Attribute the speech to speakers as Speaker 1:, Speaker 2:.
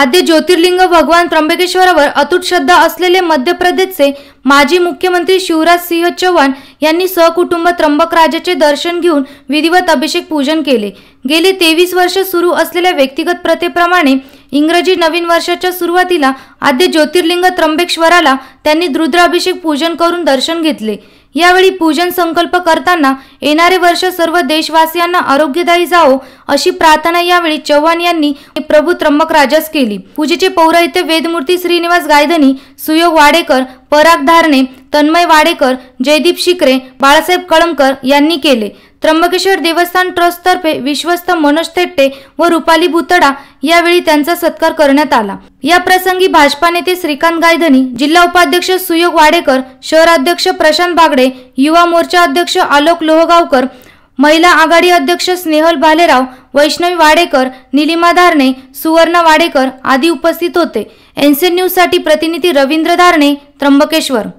Speaker 1: आद्य ज्योतिर्लिंग भगवान त्र्यंबकेश्वरावर अतूट श्रद्धा असलेले मध्य प्रदेशचे माजी मुख्यमंत्री शिवराज सिंह चौहान यांनी कुटुंब त्र्यंबकराजाचे दर्शन घेऊन विधिवत अभिषेक पूजन केले गेले तेवीस वर्ष सुरू असलेल्या व्यक्तिगत प्रथेप्रमाणे इंग्रजी नवीन वर्षाच्या सुरुवातीला आद्य ज्योतिर्लिंग त्र्यंबकेश्वराला त्यांनी रुद्राभिषेक पूजन करून दर्शन घेतले यावेळी पूजन संकल्प करताना येणारे वर्ष सर्व देशवासियांना आरोग्यदायी जावो अशी प्रार्थना यावेळी चव्हाण यांनी प्रभू त्र्यंबकराजास केली पूजेचे पौराहित्य वेदमूर्ती श्रीनिवास गायधनी सुयोग वाडेकर पराग धारणे तन्मय वाडेकर जयदीप शिकरे बाळासाहेब कळमकर यांनी केले त्र्यंबकेश्वर देवस्थान ट्रस्टतर्फे विश्वस्त मनोज थेट्टे व रुपाली बुतडा यावेळी त्यांचा सत्कार करण्यात आला या प्रसंगी भाजपा नेते श्रीकांत गायधनी जिल्हा उपाध्यक्ष सुयोग वाडेकर शहराध्यक्ष प्रशांत बागडे युवा मोर्चा अध्यक्ष आलोक लोहगावकर महिला आघाडी अध्यक्ष स्नेहल भालेराव वैष्णवी वाडेकर निलिमा धारणे सुवर्णा वाडेकर आदी उपस्थित होते एनसी साठी प्रतिनिधी रवींद्र धारणे त्र्यंबकेश्वर